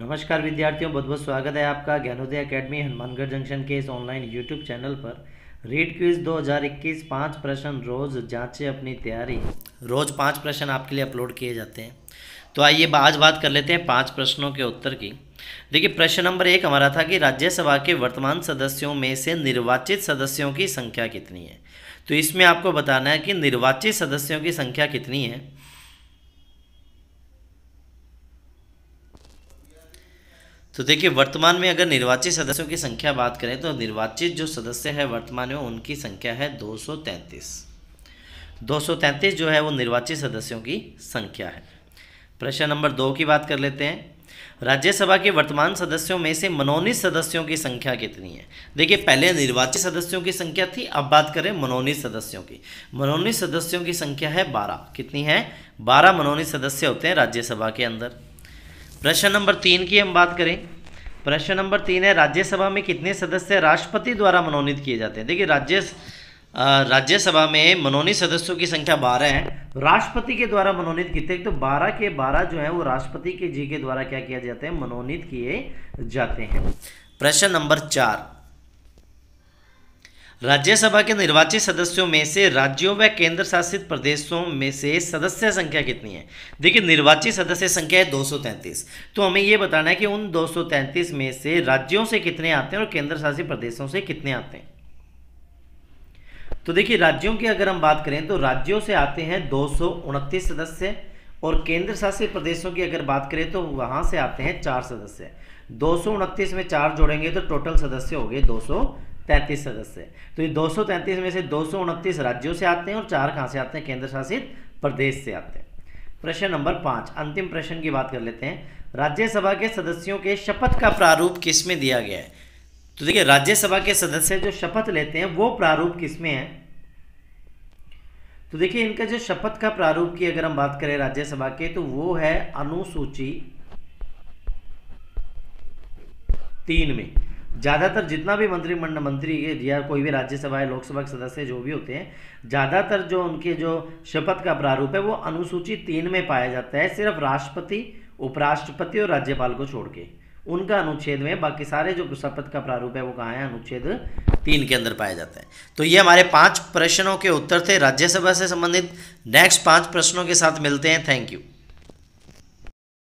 नमस्कार विद्यार्थियों बहुत बहुत स्वागत है आपका ज्ञानोदय एकेडमी हनुमानगढ़ जंक्शन के इस ऑनलाइन यूट्यूब चैनल पर रीड क्विज 2021 पांच प्रश्न रोज जांचें अपनी तैयारी रोज पांच प्रश्न आपके लिए अपलोड किए जाते हैं तो आइए आज बात कर लेते हैं पांच प्रश्नों के उत्तर की देखिए प्रश्न नंबर एक हमारा था कि राज्यसभा के वर्तमान सदस्यों में से निर्वाचित सदस्यों की संख्या कितनी है तो इसमें आपको बताना है कि निर्वाचित सदस्यों की संख्या कितनी है तो देखिए वर्तमान में अगर निर्वाचित सदस्यों की संख्या बात करें तो निर्वाचित जो सदस्य है वर्तमान में उनकी संख्या है 233 233 जो है वो निर्वाचित सदस्यों की संख्या है प्रश्न नंबर दो की बात कर लेते हैं राज्यसभा के वर्तमान सदस्यों में से मनोनीत सदस्यों की संख्या कितनी है देखिए पहले निर्वाचित सदस्यों की संख्या थी अब बात करें मनोनीत सदस्यों की मनोनीत सदस्यों की संख्या है बारह कितनी है बारह मनोनीत सदस्य होते हैं राज्यसभा के अंदर प्रश्न नंबर तीन की हम बात करें प्रश्न नंबर तीन है राज्यसभा में कितने सदस्य राष्ट्रपति द्वारा मनोनीत किए जाते हैं देखिए राज्य राज्यसभा में मनोनीत सदस्यों की संख्या बारह है राष्ट्रपति के द्वारा मनोनीत कितने तो बारह के बारह जो है वो राष्ट्रपति के जी के द्वारा क्या किया जाते हैं मनोनीत किए जाते हैं प्रश्न नंबर चार राज्यसभा के निर्वाचित सदस्यों में से राज्यों व केंद्र शासित प्रदेशों में से सदस्य संख्या कितनी है देखिए निर्वाचित सदस्य संख्या है 233 तो हमें ये बताना है कि उन 233 में से राज्यों से कितने आते हैं और केंद्र शासित प्रदेशों से कितने आते हैं तो देखिए राज्यों की अगर हम बात करें तो राज्यों से आते हैं दो सदस्य और केंद्र शासित प्रदेशों की अगर बात करें तो वहां से आते हैं चार सदस्य दो में चार जोड़ेंगे तो टोटल सदस्य हो गए दो तैंतीस सदस्य तो ये दो में से दो राज्यों से आते हैं और चार कहाँ से आते हैं केंद्र शासित प्रदेश से आते हैं प्रश्न नंबर पाँच अंतिम प्रश्न की बात कर लेते हैं राज्यसभा के सदस्यों के शपथ का प्रारूप किस में दिया गया है तो देखिए राज्यसभा के सदस्य जो शपथ लेते हैं वो प्रारूप किस में है तो देखिए इनका जो शपथ का प्रारूप की अगर हम बात करें राज्यसभा के तो वो है अनुसूची तीन में ज़्यादातर जितना भी मंत्रिमंडल मंत्री या कोई भी राज्यसभा या लोकसभा के सदस्य जो भी होते हैं ज़्यादातर जो उनके जो शपथ का प्रारूप है वो अनुसूची तीन में पाया जाता है सिर्फ राष्ट्रपति उपराष्ट्रपति और राज्यपाल को छोड़ के उनका अनुच्छेद में बाकी सारे जो शपथ का प्रारूप है वो कहाँ है अनुच्छेद तीन के अंदर पाया जाता है तो ये हमारे पांच प्रश्नों के उत्तर थे राज्यसभा से संबंधित नेक्स्ट पांच प्रश्नों के साथ मिलते हैं थैंक यू